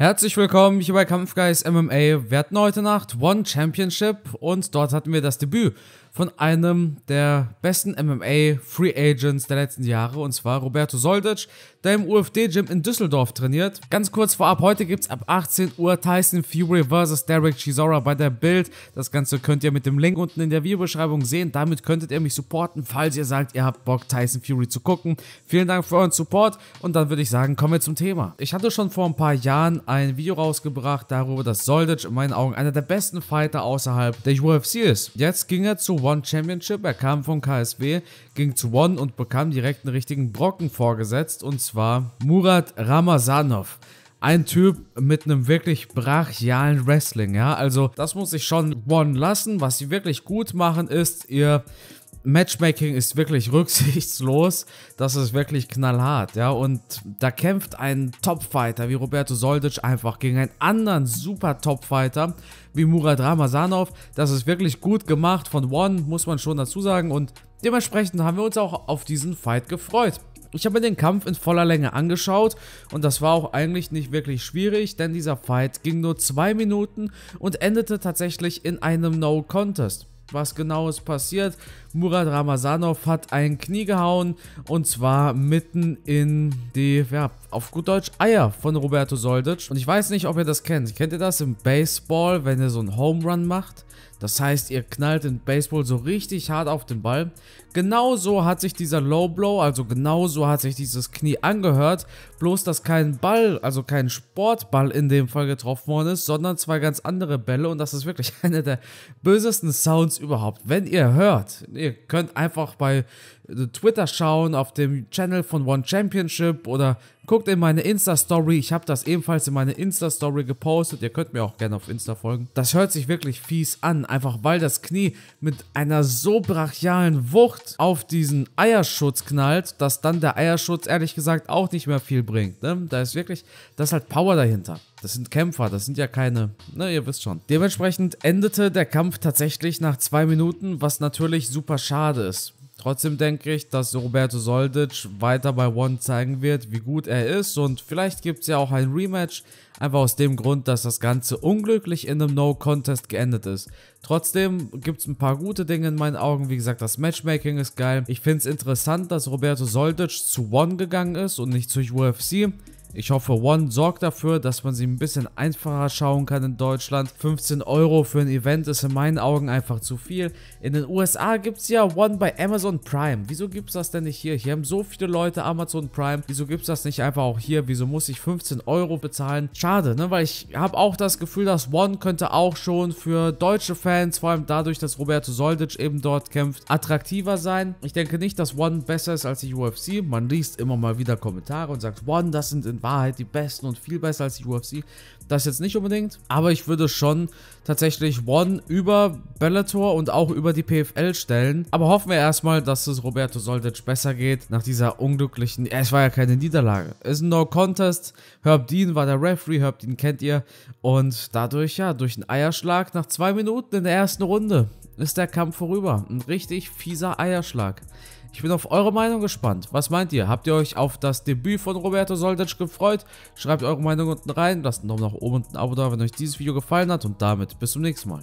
Herzlich willkommen hier bei Kampfgeist MMA. Wir hatten heute Nacht One Championship und dort hatten wir das Debüt von einem der besten MMA Free Agents der letzten Jahre und zwar Roberto Soldic, der im UFD-Gym in Düsseldorf trainiert. Ganz kurz vorab, heute gibt es ab 18 Uhr Tyson Fury vs. Derek Chisora bei der Bild. Das Ganze könnt ihr mit dem Link unten in der Videobeschreibung sehen. Damit könntet ihr mich supporten, falls ihr sagt, ihr habt Bock, Tyson Fury zu gucken. Vielen Dank für euren Support und dann würde ich sagen, kommen wir zum Thema. Ich hatte schon vor ein paar Jahren ein Video rausgebracht darüber, dass Soldic in meinen Augen einer der besten Fighter außerhalb der UFC ist. Jetzt ging er zu One Championship. Er kam von KSW, ging zu One und bekam direkt einen richtigen Brocken vorgesetzt und zwar Murat Ramazanov ein Typ mit einem wirklich brachialen Wrestling, ja. Also, das muss ich schon One lassen. Was sie wirklich gut machen, ist ihr Matchmaking ist wirklich rücksichtslos, das ist wirklich knallhart, ja, und da kämpft ein Topfighter wie Roberto Soldic einfach gegen einen anderen super Topfighter wie Murat Ramazanov, das ist wirklich gut gemacht von One, muss man schon dazu sagen und dementsprechend haben wir uns auch auf diesen Fight gefreut. Ich habe mir den Kampf in voller Länge angeschaut und das war auch eigentlich nicht wirklich schwierig, denn dieser Fight ging nur zwei Minuten und endete tatsächlich in einem No-Contest was genau ist passiert. Murat Ramazanov hat ein Knie gehauen und zwar mitten in die, ja, auf gut Deutsch Eier von Roberto Soldic. Und ich weiß nicht, ob ihr das kennt. Kennt ihr das im Baseball, wenn ihr so einen Home Run macht? Das heißt, ihr knallt den Baseball so richtig hart auf den Ball. Genauso hat sich dieser Low Blow, also genauso hat sich dieses Knie angehört, bloß dass kein Ball, also kein Sportball in dem Fall getroffen worden ist, sondern zwei ganz andere Bälle und das ist wirklich einer der bösesten Sounds überhaupt. Wenn ihr hört, ihr könnt einfach bei Twitter schauen, auf dem Channel von One Championship oder guckt in meine Insta-Story. Ich habe das ebenfalls in meine Insta-Story gepostet. Ihr könnt mir auch gerne auf Insta folgen. Das hört sich wirklich fies an, einfach weil das Knie mit einer so brachialen Wucht auf diesen Eierschutz knallt, dass dann der Eierschutz ehrlich gesagt auch nicht mehr viel bringt. Ne? Da ist wirklich, das ist halt Power dahinter. Das sind Kämpfer, das sind ja keine, ne, ihr wisst schon. Dementsprechend endete der Kampf tatsächlich nach zwei Minuten, was natürlich super schade ist Trotzdem denke ich, dass Roberto Soldic weiter bei One zeigen wird, wie gut er ist und vielleicht gibt es ja auch ein Rematch, einfach aus dem Grund, dass das Ganze unglücklich in einem No-Contest geendet ist. Trotzdem gibt es ein paar gute Dinge in meinen Augen, wie gesagt, das Matchmaking ist geil. Ich finde es interessant, dass Roberto Soldic zu One gegangen ist und nicht zu UFC. Ich hoffe, One sorgt dafür, dass man sie ein bisschen einfacher schauen kann in Deutschland. 15 Euro für ein Event ist in meinen Augen einfach zu viel. In den USA gibt es ja One bei Amazon Prime. Wieso gibt es das denn nicht hier? Hier haben so viele Leute Amazon Prime. Wieso gibt es das nicht einfach auch hier? Wieso muss ich 15 Euro bezahlen? Schade, ne? Weil ich habe auch das Gefühl, dass One könnte auch schon für deutsche Fans, vor allem dadurch, dass Roberto Soldic eben dort kämpft, attraktiver sein. Ich denke nicht, dass One besser ist als die UFC. Man liest immer mal wieder Kommentare und sagt, One, das sind in Wahrheit die Besten und viel besser als die UFC. Das jetzt nicht unbedingt, aber ich würde schon tatsächlich One über Bellator und auch über die PFL stellen. Aber hoffen wir erstmal, dass es Roberto Soldic besser geht nach dieser unglücklichen, es war ja keine Niederlage. Es ist ein No-Contest, Herb Dean war der Referee, Herb Dean kennt ihr und dadurch, ja, durch einen Eierschlag nach zwei Minuten in der ersten Runde ist der Kampf vorüber. Ein richtig fieser Eierschlag. Ich bin auf eure Meinung gespannt. Was meint ihr? Habt ihr euch auf das Debüt von Roberto Soldic gefreut? Schreibt eure Meinung unten rein, lasst einen Daumen nach oben und ein Abo da, wenn euch dieses Video gefallen hat und damit bis zum nächsten Mal.